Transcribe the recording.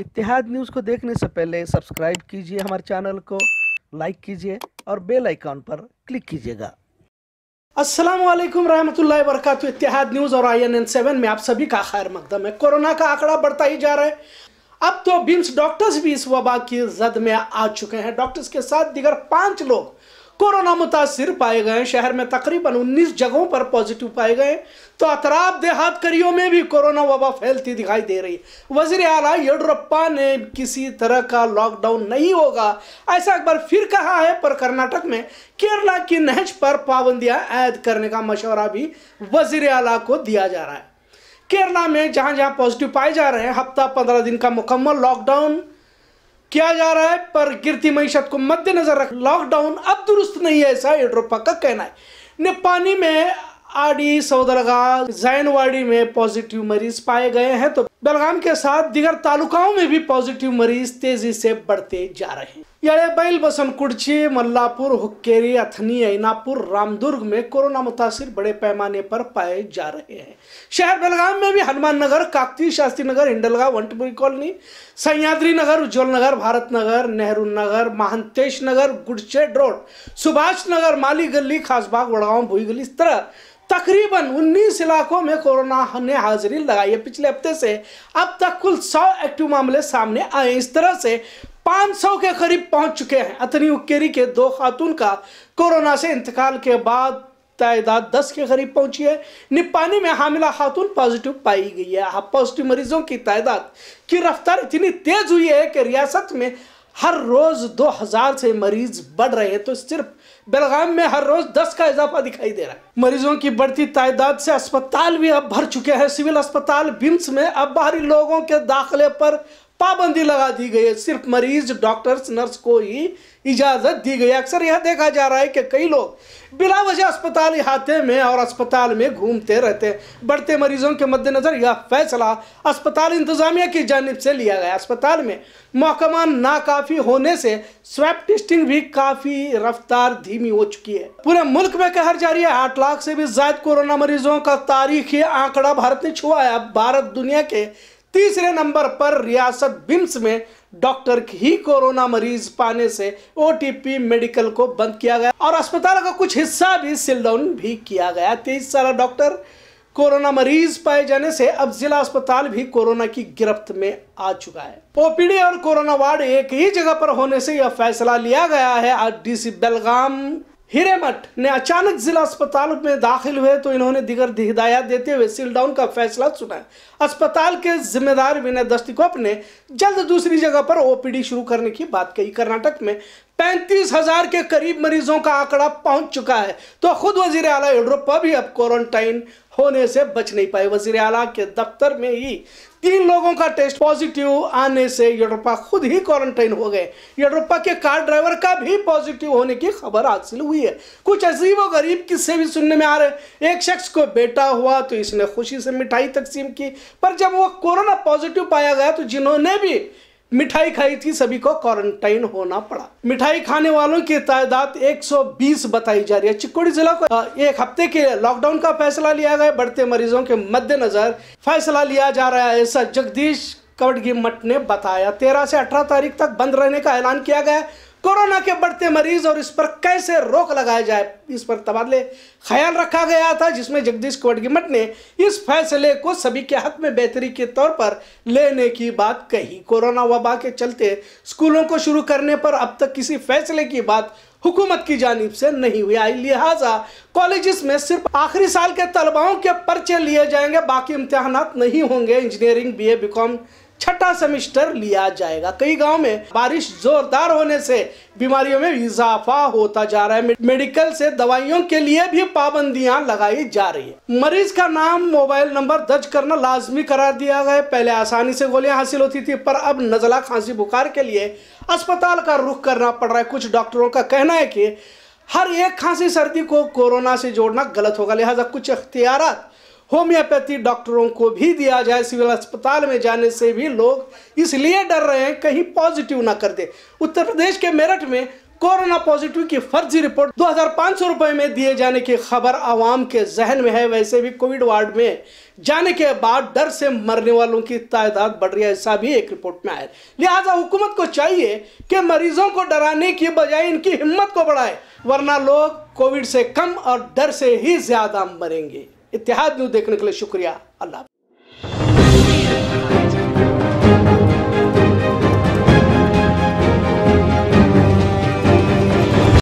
इतिहाद news को देखने से पहले सब्सक्राइब कीजिए हमारे चैनल को लाइक कीजिए और बेल आइकॉन पर क्लिक कीजिएगा अस्सलाम असलम रहमतुल्ला वरकत इतिहाद न्यूज़ और आई एन एन सेवन में आप सभी का खैर मकदम है कोरोना का आंकड़ा बढ़ता ही जा रहा है अब तो बिम्स डॉक्टर्स भी इस वबा की जद में आ चुके हैं डॉक्टर्स के साथ दिगर पांच लोग कोरोना मुतासर पाए गए शहर में तकरीबन 19 जगहों पर पॉजिटिव पाए गए तो अतराब देहात करियों में भी कोरोना वबा फैलती दिखाई दे रही है वजीर अला येडुरप्पा ने किसी तरह का लॉकडाउन नहीं होगा ऐसा एक बार फिर कहा है पर कर्नाटक में केरला की नहज पर पाबंदियां ऐद करने का मशवरा भी वजीर अला को दिया जा रहा है केरला में जहां जहां पॉजिटिव पाए जा रहे हैं हफ्ता पंद्रह दिन का मुकम्मल लॉकडाउन किया जा रहा है पर गिरती मीशत को मद्देनजर रख लॉकडाउन अब दुरुस्त नहीं है ऐसा एड्रोपा का कहना है निपानी में आडी सौदरगा जैनवाड़ी में पॉजिटिव मरीज पाए गए हैं तो बेलगाम के साथ दिगर तालुकाओं में भी पॉजिटिव मरीज तेजी से बढ़ते जा रहे हैं यड़े बैल बसन कुर्ची मल्लापुर हुक्केरी अथनी ऐनापुर रामदुर्ग में कोरोना मुतासर बड़े पैमाने पर पाए जा रहे हैं शहर बेलगाम में भी Hanuman Nagar Kakati Shastri Nagar Hindalga Vantpuri colony Sahyadri Nagar Ujjwal Nagar Bharat Nagar Nehru Nagar Mahantesh Nagar goodshed road Subhash Nagar Mali Galli Khasbag Wadgaon भुई गली इस तरह तकरीबन 19 इलाकों में कोरोना ने हाजिरी लगाई है पिछले हफ्ते से अब तक कुल 100 एक्टिव मामले सामने आए इस तरह से 500 के करीब पहुंच चुके हैं अतनी उकेरी के दो खातून का कोरोना से इंतकाल के बाद तादाद 10 के करीब पहुंची है निपानी में हामिला खातून पॉजिटिव पाई गई है पॉजिटिव मरीजों की तादाद की रफ्तार इतनी तेज हुई है कि रियासत में हर रोज 2000 से मरीज बढ़ रहे हैं तो सिर्फ बेलगाम में हर रोज 10 का इजाफा दिखाई दे रहा है मरीजों की बढ़ती तादाद से अस्पताल भी अब भर चुके हैं सिविल अस्पताल बिम्स में अब बाहरी लोगों के दाखिले पर पाबंदी लगा दी गई है सिर्फ मरीज डॉक्टर्स नर्स को ही इजाज़त दी गई अक्सर यह देखा जा रहा है कि कई लोग बिना वजह अस्पताल हाथे में और अस्पताल में घूमते रहते हैं बढ़ते मरीजों के मद्देनज़र यह फैसला अस्पताल इंतजामिया की जानब से लिया गया अस्पताल में महकमा नाकाफ़ी होने से स्वैप टेस्टिंग भी काफ़ी रफ्तार धीमी हो चुकी है पूरे मुल्क में कहर जारी है आठ लाख से भी ज्यादा कोरोना मरीजों का तारीखी आंकड़ा भारत ने छुआ है भारत दुनिया के तीसरे नंबर पर रियासत बिम्स में डॉक्टर ही कोरोना मरीज पाने से ओटीपी मेडिकल को बंद किया गया और अस्पताल का कुछ हिस्सा भी सिलडाउन भी किया गया तेईस सारा डॉक्टर कोरोना मरीज पाए जाने से अब जिला अस्पताल भी कोरोना की गिरफ्त में आ चुका है ओपीडी और कोरोना वार्ड एक ही जगह पर होने से यह फैसला लिया गया है आज डीसी बेलगाम हिरेमठ ने अचानक जिला अस्पताल में दाखिल हुए तो इन्होंने दिगर हिदायत देते हुए सीलडाउन का फैसला सुनाया अस्पताल के जिम्मेदार विनय दस्तिकोप ने जल्द दूसरी जगह पर ओपीडी शुरू करने की बात कही कर्नाटक में पैंतीस हजार के करीब मरीजों का आंकड़ा पहुंच चुका है तो खुद वजीर अला येडुरप्पा भी अब क्वारंटाइन होने से बच नहीं पाए वजीर अला के दफ्तर में ही तीन लोगों का टेस्ट पॉजिटिव आने से येडोपा खुद ही क्वारंटाइन हो गए येडोपा के कार ड्राइवर का भी पॉजिटिव होने की खबर हासिल हुई है कुछ अजीब और गरीब किस्से भी सुनने में आ रहे एक शख्स को बेटा हुआ तो इसने खुशी से मिठाई तकसीम की पर जब वो कोरोना पॉजिटिव पाया गया तो जिन्होंने भी मिठाई खाई थी सभी को क्वारंटाइन होना पड़ा मिठाई खाने वालों की तादाद 120 बताई जा रही है चिकोड़ी जिला को एक हफ्ते के लॉकडाउन का फैसला लिया गया बढ़ते मरीजों के मद्देनजर फैसला लिया जा रहा है ऐसा जगदीश कवटगी मठ ने बताया तेरह से अठारह तारीख तक बंद रहने का ऐलान किया गया कोरोना के बढ़ते मरीज और इस पर कैसे रोक लगाया जाए इस पर तबादले ख्याल रखा गया था जिसमें जगदीश कोटगिमट ने इस फैसले को सभी के हक में बेहतरी के तौर पर लेने की बात कही कोरोना वबा के चलते स्कूलों को शुरू करने पर अब तक किसी फैसले की बात हुकूमत की जानब से नहीं हुई आई लिहाजा कॉलेजेस में सिर्फ आखिरी साल के तलबाओं के पर्चे लिए जाएंगे बाकी इम्तहान नहीं होंगे engineering B A B com छठा सेमिस्टर लिया जाएगा कई गांव में बारिश जोरदार होने से बीमारियों में इजाफा होता जा रहा है मेडिकल से दवाइयों के लिए भी पाबंदियां लगाई जा रही है मरीज का नाम मोबाइल नंबर दर्ज करना लाजमी करार दिया गया पहले आसानी से गोलियां हासिल होती थी पर अब नजला खांसी बुखार के लिए अस्पताल का रुख करना पड़ रहा है कुछ डॉक्टरों का कहना है कि हर एक खांसी सर्दी को कोरोना से जोड़ना गलत होगा लिहाजा कुछ अख्तियार होम्योपैथी डॉक्टरों को भी दिया जाए सिविल अस्पताल में जाने से भी लोग इसलिए डर रहे हैं कहीं पॉजिटिव ना कर दे उत्तर प्रदेश के मेरठ में कोरोना पॉजिटिव की फर्जी रिपोर्ट दो हजार रुपए में दिए जाने की खबर आवाम के जहन में है वैसे भी कोविड वार्ड में जाने के बाद डर से मरने वालों की तादाद बढ़ रही है ऐसा भी एक रिपोर्ट में आया लिहाजा हुकूमत को चाहिए कि मरीजों को डराने की बजाय इनकी हिम्मत को बढ़ाए वरना लोग कोविड से कम और डर से ही ज़्यादा मरेंगे इतिहाद न्यूज देखने के लिए शुक्रिया अल्लाह